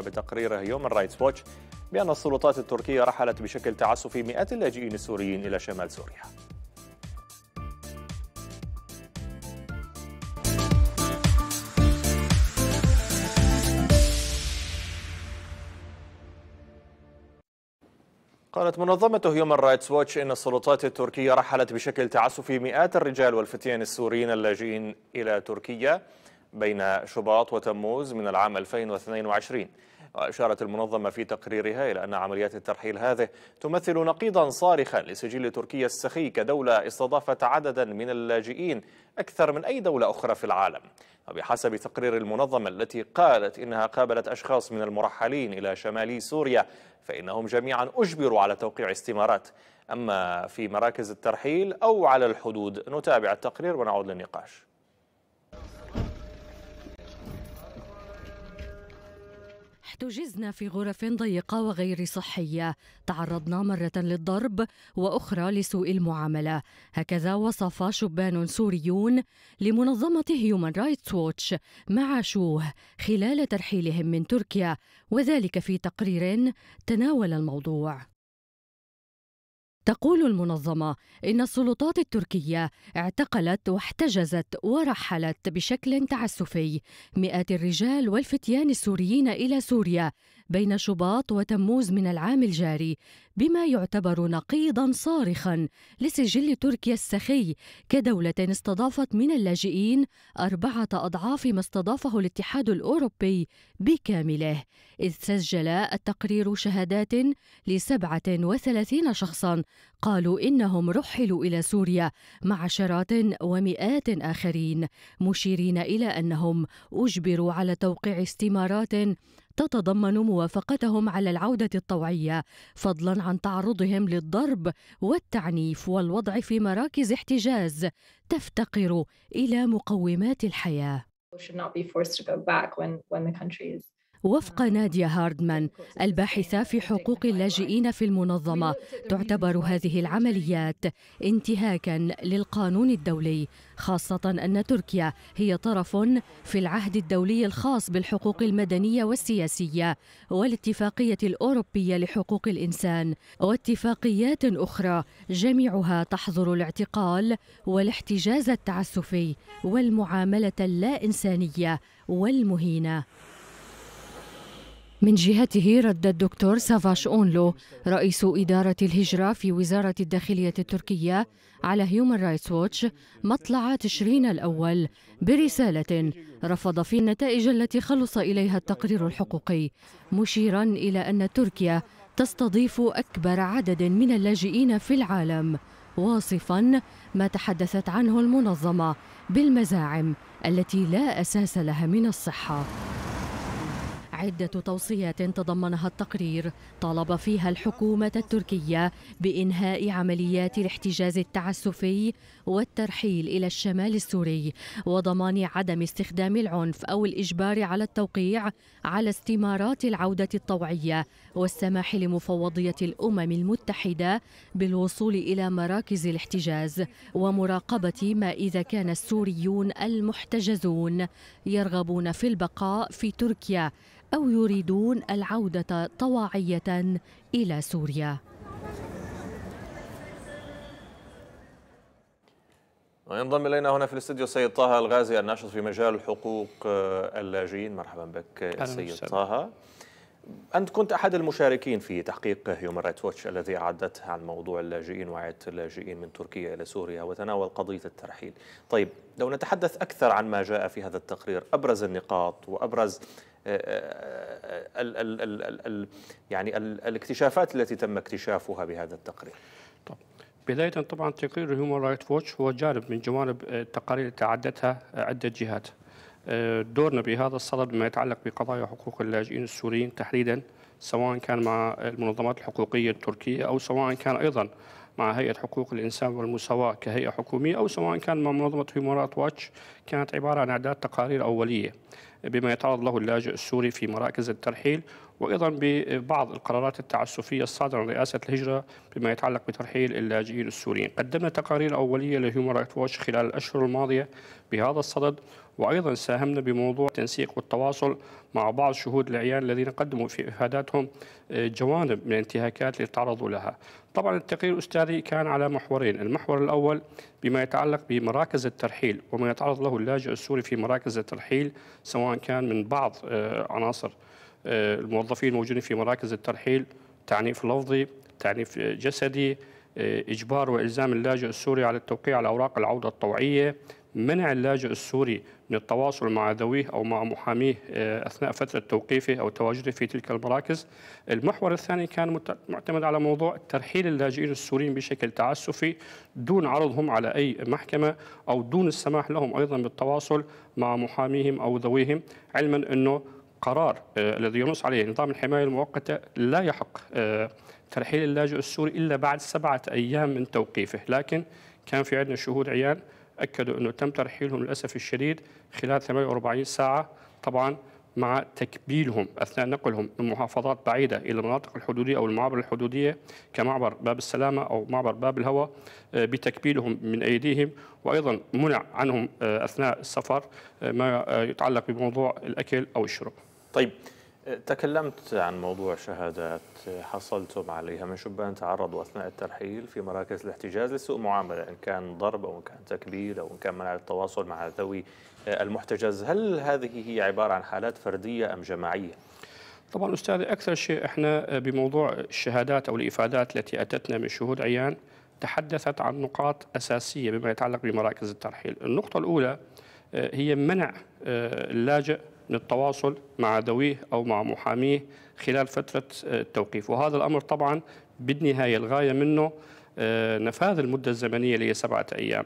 بتقريره يوم رايتس ووتش بأن السلطات التركية رحلت بشكل تعسفي مئات اللاجئين السوريين إلى شمال سوريا قالت منظمة هيومن رايتس ووتش إن السلطات التركية رحلت بشكل تعسفي مئات الرجال والفتيان السوريين اللاجئين إلى تركيا بين شباط وتموز من العام 2022 وأشارت المنظمة في تقريرها إلى أن عمليات الترحيل هذه تمثل نقيضا صارخا لسجل تركيا السخي كدولة استضافت عددا من اللاجئين أكثر من أي دولة أخرى في العالم وبحسب تقرير المنظمة التي قالت إنها قابلت أشخاص من المرحلين إلى شمالي سوريا فإنهم جميعا أجبروا على توقيع استمارات أما في مراكز الترحيل أو على الحدود نتابع التقرير ونعود للنقاش احتجزنا في غرف ضيقة وغير صحية تعرضنا مرة للضرب وأخرى لسوء المعاملة هكذا وصف شبان سوريون لمنظمة هيومن رايتس ووتش مع شوه خلال ترحيلهم من تركيا وذلك في تقرير تناول الموضوع تقول المنظمة إن السلطات التركية اعتقلت واحتجزت ورحلت بشكل تعسفي مئات الرجال والفتيان السوريين إلى سوريا بين شباط وتموز من العام الجاري بما يعتبر نقيضا صارخا لسجل تركيا السخي كدولة استضافت من اللاجئين أربعة أضعاف ما استضافه الاتحاد الأوروبي بكامله إذ سجل التقرير شهادات لسبعة وثلاثين شخصا قالوا إنهم رحلوا إلى سوريا مع عشرات ومئات آخرين مشيرين إلى أنهم أجبروا على توقيع استمارات تتضمن موافقتهم على العودة الطوعية فضلا عن تعرضهم للضرب والتعنيف والوضع في مراكز احتجاز تفتقر إلى مقومات الحياة. should not be forced to go back when, when the country is وفق ناديا هاردمان الباحثة في حقوق اللاجئين في المنظمة تعتبر هذه العمليات انتهاكا للقانون الدولي خاصة أن تركيا هي طرف في العهد الدولي الخاص بالحقوق المدنية والسياسية والاتفاقية الأوروبية لحقوق الإنسان واتفاقيات أخرى جميعها تحظر الاعتقال والاحتجاز التعسفي والمعاملة اللا إنسانية والمهينة من جهته رد الدكتور سافاش أونلو رئيس إدارة الهجرة في وزارة الداخلية التركية على هيومن رايتس ووتش مطلع تشرين الأول برسالة رفض في النتائج التي خلص إليها التقرير الحقوقي مشيرا إلى أن تركيا تستضيف أكبر عدد من اللاجئين في العالم واصفا ما تحدثت عنه المنظمة بالمزاعم التي لا أساس لها من الصحة عدة توصيات تضمنها التقرير طالب فيها الحكومة التركية بإنهاء عمليات الاحتجاز التعسفي والترحيل إلى الشمال السوري وضمان عدم استخدام العنف أو الإجبار على التوقيع على استمارات العودة الطوعية والسماح لمفوضية الأمم المتحدة بالوصول إلى مراكز الاحتجاز ومراقبة ما إذا كان السوريون المحتجزون يرغبون في البقاء في تركيا أو يريدون العودة طواعية إلى سوريا ينضم الينا هنا في الاستديو السيد طه الغازي الناشط في مجال حقوق آه، اللاجئين مرحبا بك السيد طه انت كنت احد المشاركين في تحقيق هيومن رايت واتش الذي اعدته عن موضوع اللاجئين وعادة اللاجئين من تركيا الى سوريا وتناول قضيه الترحيل. طيب لو نتحدث اكثر عن ما جاء في هذا التقرير ابرز النقاط وابرز آه، آه، آه، ال ال ال ال ال يعني الاكتشافات التي تم اكتشافها بهذا التقرير طب بداية طبعا تقرير هيومن رايت ووتش هو جانب من جوانب التقارير التي عدتها عدة جهات دورنا بهذا الصدد بما يتعلق بقضايا حقوق اللاجئين السوريين تحديدا سواء كان مع المنظمات الحقوقية التركية أو سواء كان أيضا مع هيئه حقوق الانسان والمساواه كهيئه حكوميه او سواء كان مع منظمه هيومرات واتش كانت عباره عن اعداد تقارير اوليه بما يتعرض له اللاجئ السوري في مراكز الترحيل وايضا ببعض القرارات التعسفيه الصادره عن رئاسه الهجره بما يتعلق بترحيل اللاجئين السوريين. قدمنا تقارير اوليه لهيومن رايت ووتش خلال الاشهر الماضيه بهذا الصدد وايضا ساهمنا بموضوع التنسيق والتواصل مع بعض شهود العيان الذين قدموا في افاداتهم آه، جوانب من الانتهاكات اللي تعرضوا لها. طبعا التقرير الاستاذي كان على محورين، المحور الاول بما يتعلق بمراكز الترحيل وما يتعرض له اللاجئ السوري في مراكز الترحيل سواء كان من بعض آه، عناصر الموظفين الموجودين في مراكز الترحيل تعنيف لفظي تعنيف جسدي إجبار وإلزام اللاجئ السوري على التوقيع على أوراق العودة الطوعية منع اللاجئ السوري من التواصل مع ذويه أو مع محاميه آه، أثناء فترة توقيفه أو تواجده في تلك المراكز المحور الثاني كان معتمد على موضوع ترحيل اللاجئين السوريين بشكل تعسفي دون عرضهم على أي محكمة أو دون السماح لهم أيضا بالتواصل مع محاميهم أو ذويهم علما أنه قرار آه، الذي ينص عليه نظام الحماية المؤقتة لا يحق آه، ترحيل اللاجئ السوري إلا بعد سبعة أيام من توقيفه لكن كان في عندنا شهود عيان أكدوا أنه تم ترحيلهم للأسف الشديد خلال 48 ساعة طبعا مع تكبيلهم أثناء نقلهم من محافظات بعيدة إلى المناطق الحدودية أو المعابر الحدودية كمعبر باب السلامة أو معبر باب الهوى آه، بتكبيلهم من أيديهم وأيضا منع عنهم أثناء السفر ما يتعلق بموضوع الأكل أو الشرب طيب آه، تكلمت عن موضوع شهادات آه، حصلتم عليها من شبان تعرضوا اثناء الترحيل في مراكز الاحتجاز لسوء معامله ان كان ضرب او ان كان تكبير او ان كان منع التواصل مع ذوي آه، المحتجز، هل هذه هي عباره عن حالات فرديه ام جماعيه؟ طبعا استاذي اكثر شيء احنا بموضوع الشهادات او الافادات التي اتتنا من شهود عيان تحدثت عن نقاط اساسيه بما يتعلق بمراكز الترحيل، النقطه الاولى هي منع اللاجئ من التواصل مع ذويه أو مع محاميه خلال فترة آه، التوقيف وهذا الأمر طبعا بالنهاية الغاية منه آه، نفاذ المدة الزمنية اللي هي سبعة أيام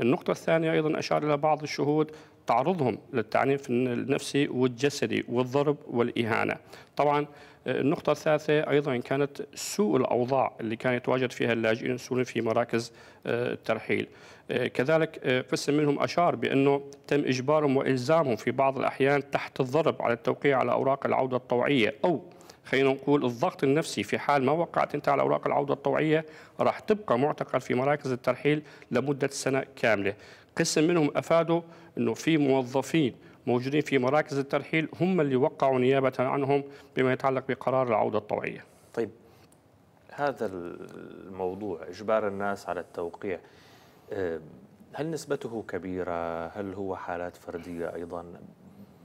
النقطة الثانية أيضا أشار إلى بعض الشهود تعرضهم للتعنيف النفسي والجسدي والضرب والإهانة طبعا النقطة الثالثة أيضا كانت سوء الأوضاع اللي كان يتواجد فيها اللاجئين السوريين في مراكز آه، الترحيل آه، كذلك قسم آه، منهم أشار بأنه تم إجبارهم وإلزامهم في بعض الأحيان تحت الضرب على التوقيع على أوراق العودة الطوعية أو خلينا نقول الضغط النفسي في حال ما وقعت انت على اوراق العوده الطوعيه راح تبقى معتقل في مراكز الترحيل لمده سنه كامله قسم منهم افادوا انه في موظفين موجودين في مراكز الترحيل هم اللي وقعوا نيابه عنهم بما يتعلق بقرار العوده الطوعيه طيب هذا الموضوع اجبار الناس على التوقيع آه، هل نسبته كبيره هل هو حالات فرديه ايضا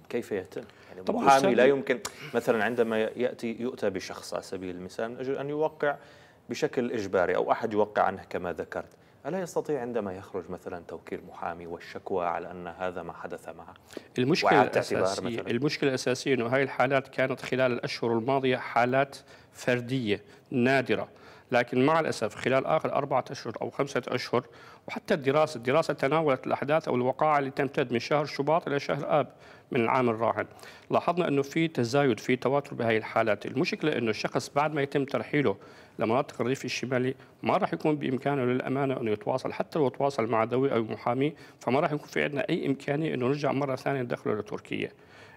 كيف يتم يعني محامي لا يمكن مثلا عندما ياتي يؤتى بشخص على سبيل المثال من اجل ان يوقع بشكل اجباري او احد يوقع عنه كما ذكرت ألا يستطيع عندما يخرج مثلا توكيل محامي والشكوى على أن هذا ما حدث معه المشكلة الأساسية المشكلة الأساسية أنه هاي الحالات كانت خلال الأشهر الماضية حالات فردية نادرة لكن مع الأسف خلال آخر أربعة أشهر أو خمسة أشهر وحتى الدراسة الدراسة تناولت الأحداث أو الوقائع اللي تمتد من شهر شباط إلى شهر آب من العام الراهن لاحظنا أنه في تزايد في تواتر بهذه الحالات المشكلة أنه الشخص بعد ما يتم ترحيله لمناطق الريف الشمالي ما راح يكون بإمكانه للأمانة أنه يتواصل حتى لو تواصل مع ذوي أو محامي فما راح يكون في عندنا أي إمكانية أنه نرجع مرة ثانية ندخله لتركيا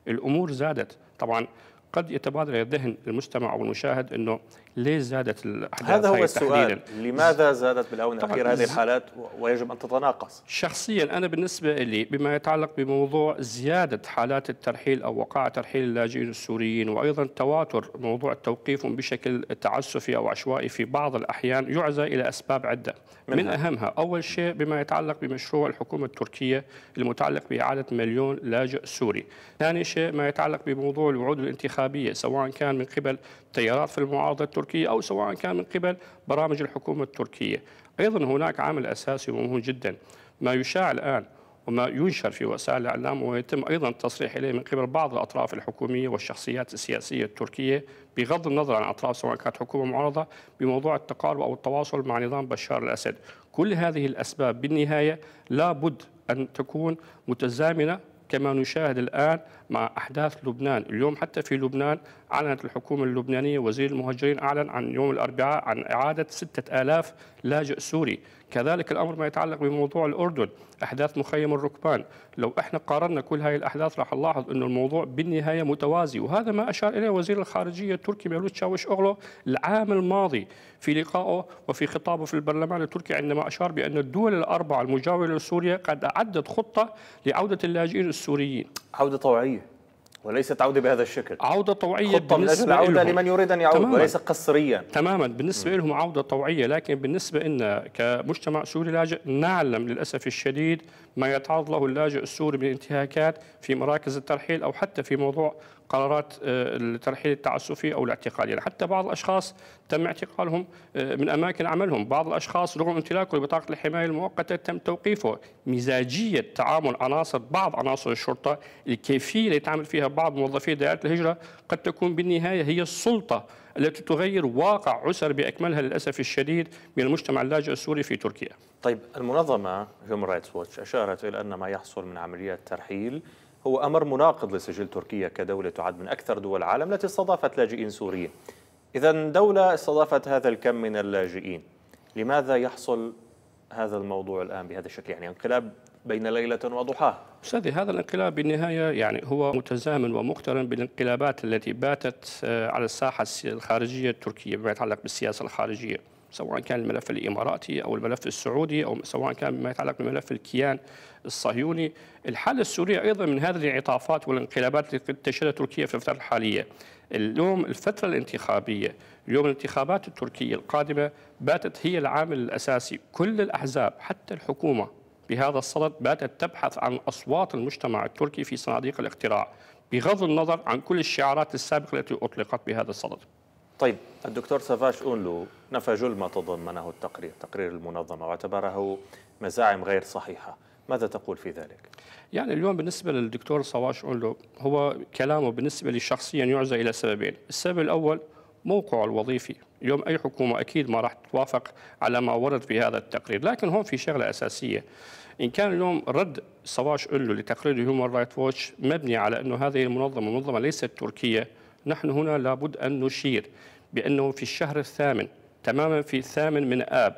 الأمور زادت طبعا قد يتبادر الى ذهن المستمع او المشاهد انه ليه زادت الاحداث هذا هو السؤال تحديداً؟ لماذا زادت بالاونه الاخيره هذه الحالات ويجب ان تتناقص شخصيا انا بالنسبه لي بما يتعلق بموضوع زياده حالات الترحيل او وقائع ترحيل اللاجئين السوريين وايضا تواتر موضوع توقيفهم بشكل تعسفي او عشوائي في بعض الاحيان يعزى الى اسباب عده من, من اهمها اول شيء بما يتعلق بمشروع الحكومه التركيه المتعلق باعاده مليون لاجئ سوري ثاني شيء ما يتعلق بموضوع الوعود الانتخابيه سواء كان من قبل التيارات في المعارضة التركية أو سواء كان من قبل برامج الحكومة التركية أيضا هناك عامل أساسي ومهم جدا ما يشاع الآن وما ينشر في وسائل الإعلام ويتم أيضا التصريح إليه من قبل بعض الأطراف الحكومية والشخصيات السياسية التركية بغض النظر عن أطراف سواء كانت حكومة معارضة بموضوع التقارب أو التواصل مع نظام بشار الأسد كل هذه الأسباب بالنهاية لا بد أن تكون متزامنة كما نشاهد الآن مع أحداث لبنان اليوم حتى في لبنان أعلنت الحكومة اللبنانية وزير المهاجرين أعلن عن يوم الأربعاء عن إعادة 6000 لاجئ سوري كذلك الأمر ما يتعلق بموضوع الأردن أحداث مخيم الركبان لو احنا قارنا كل هذه الأحداث راح نلاحظ انه الموضوع بالنهاية متوازي وهذا ما أشار إليه وزير الخارجية التركي ميلوت شاوش أغلو العام الماضي في لقائه وفي خطابه في البرلمان التركي عندما أشار بأن الدول الأربعة المجاورة لسوريا قد أعدت خطة لعودة اللاجئين السوريين عودة طوعية وليست عودة بهذا الشكل عودة طوعية خطة بالنسبة من أجل عودة إلهم. لمن يريد أن يعود تماماً. وليس قصريا تماما بالنسبة لهم عودة طوعية لكن بالنسبة لنا كمجتمع سوري لاجئ نعلم للأسف الشديد ما يتعرض له اللاجئ السوري من انتهاكات في مراكز الترحيل أو حتى في موضوع قرارات آه، الترحيل التعسفي او الاعتقالي، حتى بعض الاشخاص تم اعتقالهم آه، من اماكن عملهم، بعض الاشخاص رغم امتلاكه لبطاقه الحمايه المؤقته تم توقيفه، مزاجيه تعامل عناصر بعض عناصر الشرطه، الكيفيه اللي يتعامل فيها بعض موظفي دائره الهجره قد تكون بالنهايه هي السلطه التي تغير واقع عسر باكملها للاسف الشديد من المجتمع اللاجئ السوري في تركيا. طيب المنظمه هيومن رايتس ووتش اشارت الى ان ما يحصل من عمليات ترحيل هو أمر مناقض لسجل تركيا كدولة تعد من أكثر دول العالم التي استضافت لاجئين سوريين إذا دولة استضافت هذا الكم من اللاجئين لماذا يحصل هذا الموضوع الآن بهذا الشكل يعني انقلاب بين ليلة وضحاها أستاذي هذا الانقلاب بالنهاية يعني هو متزامن ومقترن بالانقلابات التي باتت آه، على الساحة الخارجية التركية بما يتعلق بالسياسة الخارجية سواء كان الملف الاماراتي او الملف السعودي او سواء كان ما يتعلق بملف الكيان الصهيوني، الحاله السوريه ايضا من هذه الانعطافات والانقلابات التي تشهدها تركيا في الفتره الحاليه. اليوم الفتره الانتخابيه، اليوم الانتخابات التركيه القادمه باتت هي العامل الاساسي، كل الاحزاب حتى الحكومه بهذا الصدد باتت تبحث عن اصوات المجتمع التركي في صناديق الاقتراع بغض النظر عن كل الشعارات السابقه التي اطلقت بهذا الصدد. طيب الدكتور سافاش أونلو نفى جل ما تضمنه التقرير تقرير المنظمة واعتبره مزاعم غير صحيحة ماذا تقول في ذلك؟ يعني اليوم بالنسبة للدكتور سافاش أونلو هو كلامه بالنسبة لي شخصيا يعزى إلى سببين السبب الأول موقعه الوظيفي اليوم أي حكومة أكيد ما راح توافق على ما ورد في هذا التقرير لكن هون في شغلة أساسية إن كان اليوم رد سافاش أونلو لتقرير هيومن رايت ووتش مبني على أنه هذه المنظمة منظمة ليست تركية نحن هنا لابد أن نشير بأنه في الشهر الثامن تماما في الثامن من آب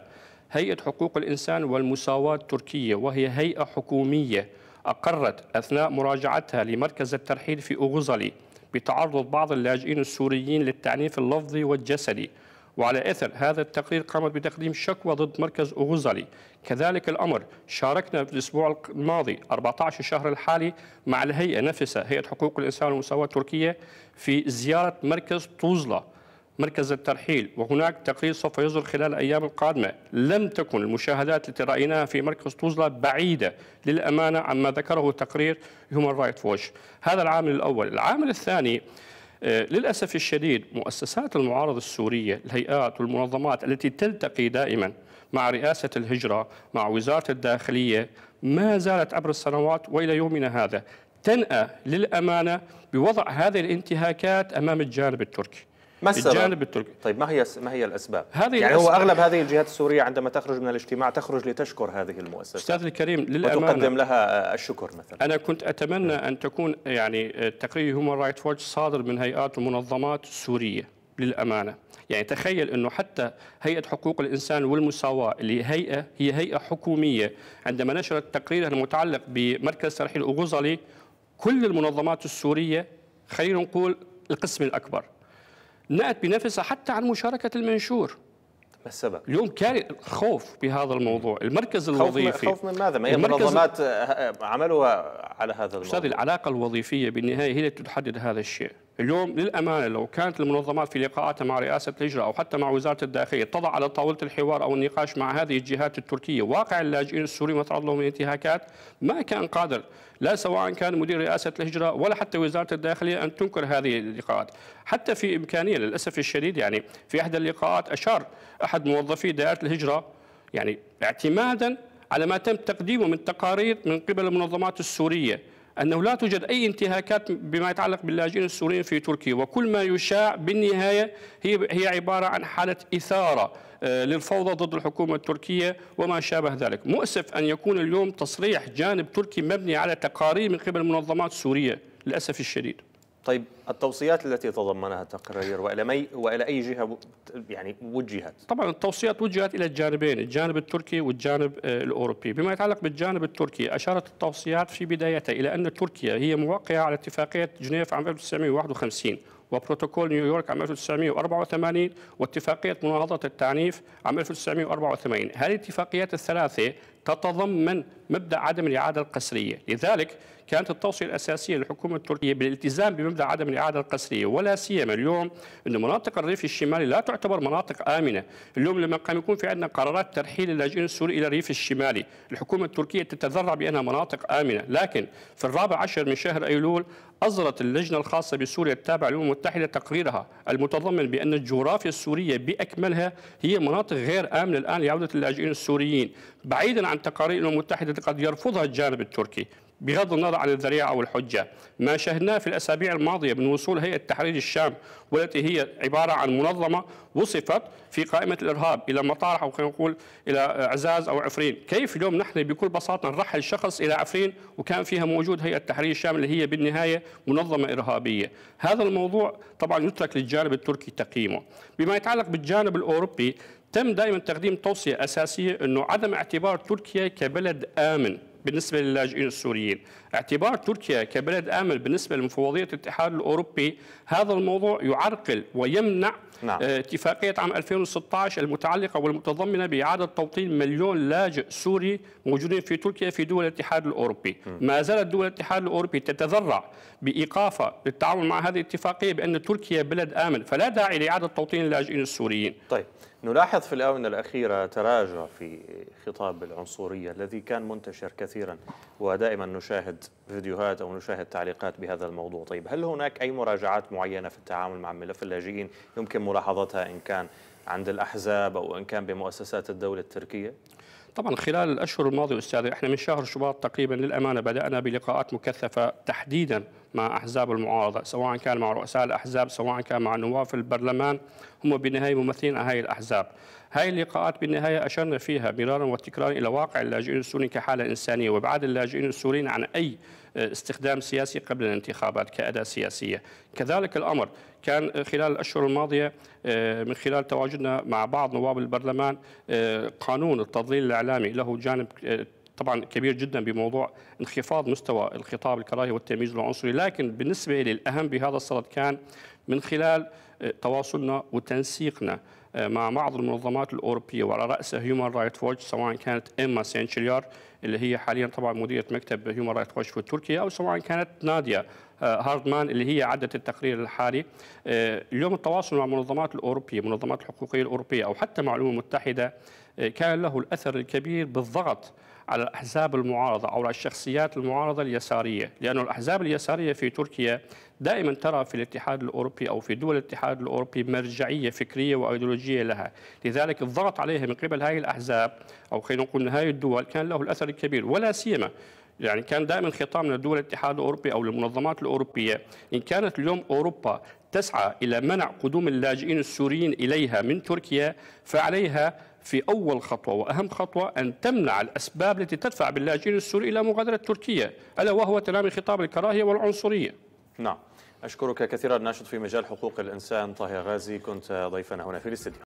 هيئة حقوق الإنسان والمساواة التركية وهي هيئة حكومية أقرت أثناء مراجعتها لمركز الترحيل في أغزلي بتعرض بعض اللاجئين السوريين للتعنيف اللفظي والجسدي وعلى أثر هذا التقرير قامت بتقديم شكوى ضد مركز اوغوزالي كذلك الأمر شاركنا في الأسبوع الماضي 14 الشهر الحالي مع الهيئة نفسها هيئة حقوق الإنسان والمساواة التركية في زيارة مركز طوزلا مركز الترحيل وهناك تقرير سوف يصدر خلال الأيام القادمة لم تكن المشاهدات التي رأيناها في مركز طوزلا بعيدة للأمانة عما ذكره تقرير هيومن رايت ووش هذا العامل الأول العامل الثاني آه، للأسف الشديد مؤسسات المعارضة السورية الهيئات والمنظمات التي تلتقي دائما مع رئاسة الهجرة مع وزارة الداخلية ما زالت عبر السنوات وإلى يومنا هذا تنأى للأمانة بوضع هذه الانتهاكات أمام الجانب التركي ما الجانب التركي طيب ما هي ما هي الاسباب؟ هذه يعني الأسباب. هو اغلب هذه الجهات السوريه عندما تخرج من الاجتماع تخرج لتشكر هذه المؤسسه استاذ الكريم للامانه وتقدم لها الشكر مثلا انا كنت اتمنى ان تكون يعني تقرير هيومن رايت ووتش صادر من هيئات المنظمات السوريه للامانه يعني تخيل انه حتى هيئه حقوق الانسان والمساواه اللي هيئه هي هيئه حكوميه عندما نشرت تقريرها المتعلق بمركز ترحيل اوغوزالي كل المنظمات السوريه خلينا نقول القسم الاكبر نأت بنفسها حتى عن مشاركة المنشور ما السبب؟ اليوم كان خوف بهذا الموضوع، المركز خوف الوظيفي خوف من ماذا؟ ما هي المنظمات آه، آه، عملها على هذا الموضوع؟ أستاذ العلاقة الوظيفية بالنهاية هي التي تحدد هذا الشيء اليوم للأمانة لو كانت المنظمات في لقاءاتها مع رئاسة الهجرة أو حتى مع وزارة الداخلية تضع على طاولة الحوار أو النقاش مع هذه الجهات التركية واقع اللاجئين السوريين وتعرض لهم من انتهاكات ما كان قادر لا سواء كان مدير رئاسة الهجرة ولا حتى وزارة الداخلية أن تنكر هذه اللقاءات حتى في إمكانية للأسف الشديد يعني في إحدى اللقاءات أشار أحد موظفي دائرة الهجرة يعني اعتمادا على ما تم تقديمه من تقارير من قبل المنظمات السورية أنه لا توجد أي انتهاكات بما يتعلق باللاجئين السوريين في تركيا وكل ما يشاع بالنهاية هي, هي عبارة عن حالة إثارة آه، للفوضى ضد الحكومة التركية وما شابه ذلك مؤسف أن يكون اليوم تصريح جانب تركي مبني على تقارير من قبل منظمات سوريه للأسف الشديد طيب التوصيات التي تضمنها التقرير والى مي والى اي جهه يعني وجهت؟ طبعا التوصيات وجهت الى الجانبين، الجانب التركي والجانب آه، الاوروبي، بما يتعلق بالجانب التركي اشارت التوصيات في بدايتها الى ان تركيا هي موقعه على اتفاقيه جنيف عام 1951 وبروتوكول نيويورك عام 1984 واتفاقية مناهضة التعنيف عام 1984 هذه الاتفاقيات الثلاثة تتضمن مبدأ عدم الإعادة القسرية لذلك كانت التوصية الأساسية للحكومة التركية بالالتزام بمبدأ عدم الإعادة القسرية ولا سيما اليوم أن مناطق الريف الشمالي لا تعتبر مناطق آمنة اليوم لما قام يكون في عندنا قرارات ترحيل اللاجئين السوري إلى الريف الشمالي الحكومة التركية تتذرع بأنها مناطق آمنة لكن في الرابع عشر من شهر أيلول أصدرت اللجنة الخاصة بسوريا التابعة للأمم المتحدة تقريرها المتضمن بأن الجغرافيا السورية بأكملها هي مناطق غير آمنة الآن لعودة اللاجئين السوريين بعيدا عن تقارير الأمم المتحدة التي قد يرفضها الجانب التركي بغض النظر عن الذريعة أو الحجة ما شهدناه في الأسابيع الماضية من وصول هيئة تحرير الشام والتي هي عبارة عن منظمة وصفت في قائمة الإرهاب إلى مطارح أو خلينا نقول إلى عزاز أو عفرين كيف اليوم نحن بكل بساطة نرحل شخص إلى عفرين وكان فيها موجود هيئة تحرير الشام اللي هي بالنهاية منظمة إرهابية هذا الموضوع طبعا يترك للجانب التركي تقييمه بما يتعلق بالجانب الأوروبي تم دائما تقديم توصية أساسية أنه عدم اعتبار تركيا كبلد آمن بالنسبه للاجئين السوريين اعتبار تركيا كبلد آمن بالنسبة لمفوضية الاتحاد الأوروبي هذا الموضوع يعرقل ويمنع نعم. آه، اتفاقية عام 2016 المتعلقة والمتضمنة بإعادة توطين مليون لاجئ سوري موجودين في تركيا في دول الاتحاد الأوروبي م. ما زالت دول الاتحاد الأوروبي تتذرع بإيقافة للتعامل مع هذه الاتفاقية بأن تركيا بلد آمن فلا داعي لإعادة توطين اللاجئين السوريين طيب نلاحظ في الآونة الأخيرة تراجع في خطاب العنصرية الذي كان منتشر كثيرا ودائما نشاهد نشاهد فيديوهات أو نشاهد تعليقات بهذا الموضوع طيب هل هناك أي مراجعات معينة في التعامل مع ملف اللاجئين يمكن ملاحظتها إن كان عند الأحزاب أو إن كان بمؤسسات الدولة التركية؟ طبعا خلال الأشهر الماضية أستاذ إحنا من شهر شباط تقريبا للأمانة بدأنا بلقاءات مكثفة تحديدا مع أحزاب المعارضة سواء كان مع رؤساء الأحزاب سواء كان مع نواب في البرلمان هم بالنهاية ممثلين هذه الأحزاب هذه اللقاءات بالنهاية أشرنا فيها مرارا وتكرارا إلى واقع اللاجئين السوريين كحالة إنسانية وإبعاد اللاجئين السوريين عن أي استخدام سياسي قبل الانتخابات كأداة سياسية كذلك الأمر كان خلال الأشهر الماضية آه، من خلال تواجدنا مع بعض نواب البرلمان آه، قانون التضليل الإعلامي له جانب آه، طبعا كبير جدا بموضوع انخفاض مستوى الخطاب الكراهي والتمييز العنصري لكن بالنسبة لي الأهم بهذا الصدد كان من خلال آه، تواصلنا وتنسيقنا آه، مع بعض المنظمات الأوروبية وعلى رأسها هيومان رايت ووتش سواء كانت إما سينشليار اللي هي حاليا طبعا مديرة مكتب هيومان رايت ووتش في تركيا أو سواء كانت ناديا آه، هاردمان اللي هي عدت التقرير الحالي اليوم التواصل مع المنظمات الأوروبية منظمات الحقوقية الأوروبية أو حتى مع الأمم المتحدة كان له الأثر الكبير بالضغط على الأحزاب المعارضة أو على الشخصيات المعارضة اليسارية لأن الأحزاب اليسارية في تركيا دائما ترى في الاتحاد الأوروبي أو في دول الاتحاد الأوروبي مرجعية فكرية وأيديولوجية لها لذلك الضغط عليها من قبل هذه الأحزاب أو خلينا نقول هذه الدول كان له الأثر الكبير ولا سيما يعني كان دائما خطابنا دول الاتحاد الاوروبي او للمنظمات الاوروبيه ان كانت اليوم اوروبا تسعى الى منع قدوم اللاجئين السوريين اليها من تركيا فعليها في أول خطوة وأهم خطوة أن تمنع الأسباب التي تدفع باللاجئين السوري إلى مغادرة تركيا ألا وهو تنامي خطاب الكراهية والعنصرية نعم أشكرك كثيرا ناشط في مجال حقوق الإنسان طه غازي كنت ضيفنا هنا في الاستديو